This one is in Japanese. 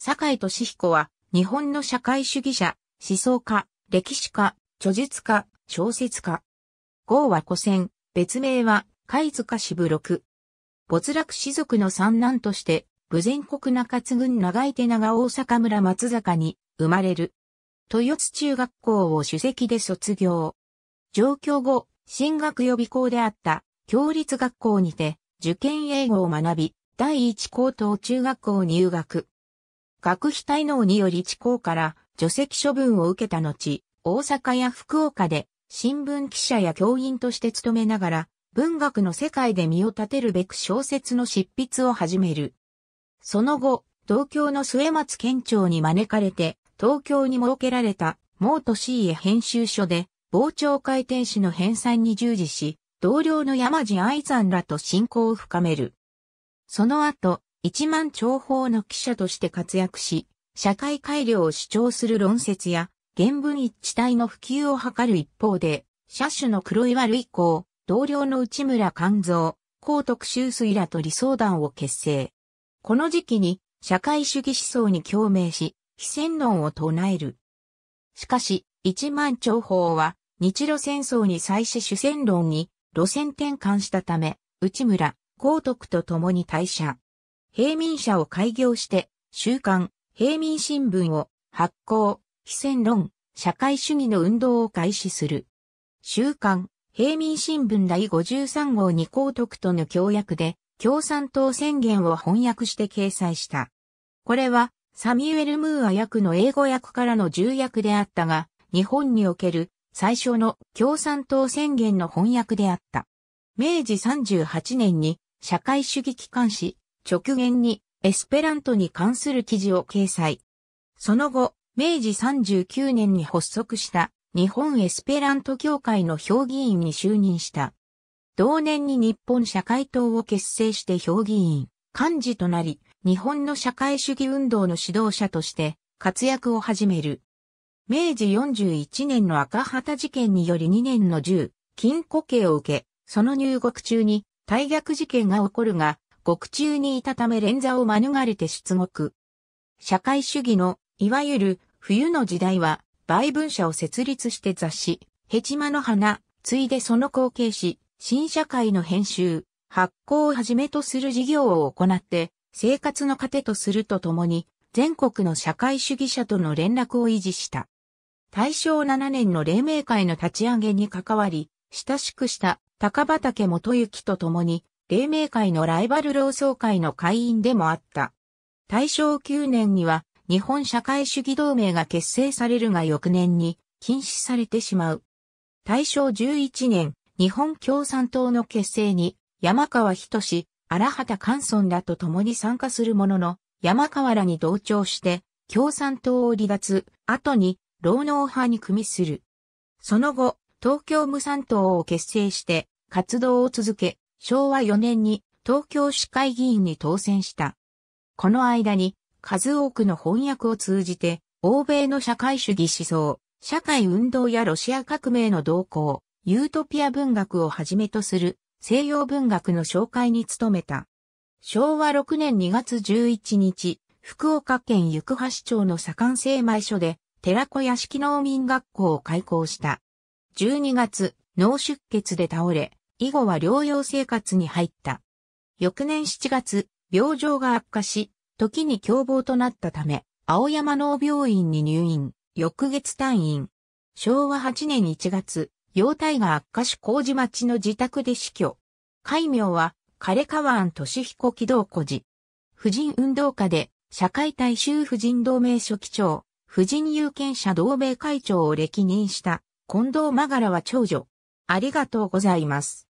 坂井敏彦は、日本の社会主義者、思想家、歴史家、著述家、小説家。号は古戦、別名は、貝塚渋部六。没落士族の三男として、武前国中津郡長井手長大阪村松坂に生まれる。豊津中学校を主席で卒業。上京後、進学予備校であった共立学校にて受験英語を学び、第一高等中学校入学。学費滞納により地校から除籍処分を受けた後、大阪や福岡で新聞記者や教員として勤めながら、文学の世界で身を立てるべく小説の執筆を始める。その後、東京の末松県庁に招かれて、東京に設けられた、毛都市家編集所で、傍聴会転止の編纂に従事し、同僚の山地愛山らと親交を深める。その後、一万長方の記者として活躍し、社会改良を主張する論説や、原文一致体の普及を図る一方で、車種の黒岩類行、同僚の内村勘蔵、高徳修水らと理想団を結成。この時期に社会主義思想に共鳴し、非戦論を唱える。しかし、一万長方は日露戦争に際し主戦論に路線転換したため、内村、高徳と共に退社。平民社を開業して、週刊、平民新聞を発行、非戦論、社会主義の運動を開始する。週刊、平民新聞第53号二公徳との協約で、共産党宣言を翻訳して掲載した。これは、サミュエル・ムーア役の英語役からの重役であったが、日本における最初の共産党宣言の翻訳であった。明治38年に社会主義機関紙直言にエスペラントに関する記事を掲載。その後、明治39年に発足した日本エスペラント協会の評議員に就任した。同年に日本社会党を結成して評議員、幹事となり、日本の社会主義運動の指導者として活躍を始める。明治41年の赤旗事件により2年の10、禁錮刑を受け、その入国中に大逆事件が起こるが、獄中にいたため連座を免れて出獄。社会主義の、いわゆる、冬の時代は、売文社を設立して雑誌、ヘチマの花、ついでその後継し、新社会の編集、発行をはじめとする事業を行って、生活の糧とするとともに、全国の社会主義者との連絡を維持した。大正7年の黎明会の立ち上げに関わり、親しくした高畑元幸と共に、黎明会のライバル労僧会の会員でもあった。大正9年には日本社会主義同盟が結成されるが翌年に禁止されてしまう。大正11年、日本共産党の結成に山川仁荒畑寛村らと共に参加するものの、山川らに同調して共産党を離脱、後に労農派に組みする。その後、東京無産党を結成して活動を続け、昭和4年に東京市会議員に当選した。この間に数多くの翻訳を通じて、欧米の社会主義思想、社会運動やロシア革命の動向、ユートピア文学をはじめとする西洋文学の紹介に努めた。昭和6年2月11日、福岡県行橋町の左官製米所で、寺子屋敷農民学校を開校した。12月、脳出血で倒れ、以後は療養生活に入った。翌年7月、病状が悪化し、時に凶暴となったため、青山農病院に入院、翌月退院。昭和8年1月、容体が悪化し麹町の自宅で死去。戒名は、枯川安俊彦起動孤児。婦人運動家で、社会大衆婦人同盟書記長、婦人有権者同盟会長を歴任した、近藤真柄は長女。ありがとうございます。